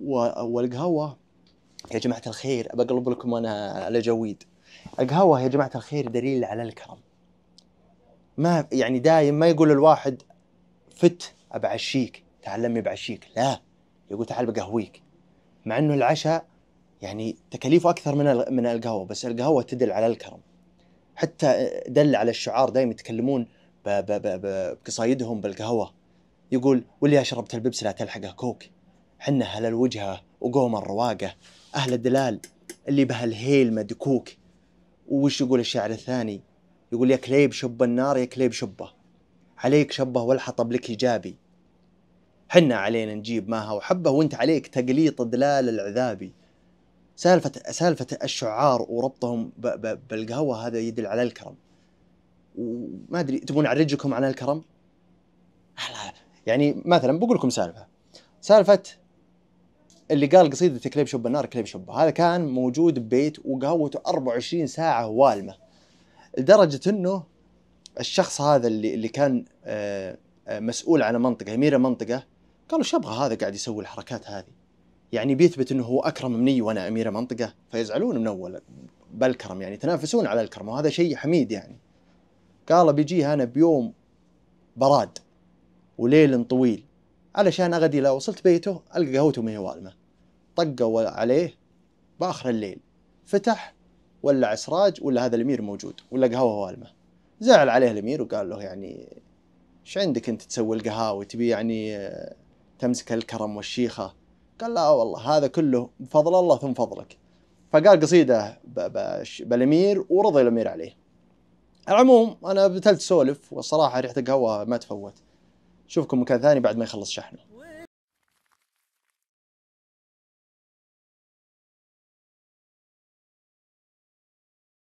والقهوه يا جماعه الخير بقلب لكم انا على جويد القهوه يا جماعه الخير دليل على الكرم ما يعني دايم ما يقول الواحد فت ابعشيك تعلمي بعشيك لا يقول تعال بقهويك مع انه العشاء يعني تكاليفه اكثر من من القهوه بس القهوه تدل على الكرم حتى دل على الشعار دائما يتكلمون بقصايدهم بالقهوه يقول واللي شربت البيبسي لا تلحقه كوك حنا هل الوجهة وقوم الرواقة أهل الدلال اللي بها الهيل مدكوك وش يقول الشاعر الثاني يقول يا كليب شب النار يا كليب شبه عليك شبه والحطب لك إيجابي حنا علينا نجيب ماها وحبه وانت عليك تقليط دلال العذابي سالفة سالفة الشعار وربطهم بالقهوة هذا يدل على الكرم وما أدري تبون أعرجكم على الكرم؟ يعني مثلا بقول لكم سالفة سالفة اللي قال قصيده كليب شب النار كليب شب هذا كان موجود ببيت وقهوته 24 ساعه والمه لدرجه انه الشخص هذا اللي اللي كان آه، آه، مسؤول على منطقه امير منطقه قالوا شو ابغى هذا قاعد يسوي الحركات هذه يعني بيثبت انه هو اكرم مني وانا امير منطقه فيزعلون من اول بالكرم يعني يتنافسون على الكرم وهذا شيء حميد يعني قال بيجيه انا بيوم براد وليل طويل علشان أغدي لو وصلت بيته ألقى قهوته ما هي والمة طقوا عليه بآخر الليل فتح ولع سراج ولا هذا الأمير موجود ولا قهوة والمة زعل عليه الأمير وقال له يعني ايش عندك أنت تسوي القهاوي تبي يعني آه، تمسك الكرم والشيخة قال لا والله هذا كله بفضل الله ثم فضلك فقال قصيدة بالأمير ورضي الأمير عليه العموم أنا بتلت سولف والصراحة ريحة القهوة ما تفوت نشوفكم مكان ثاني بعد ما يخلص شحنه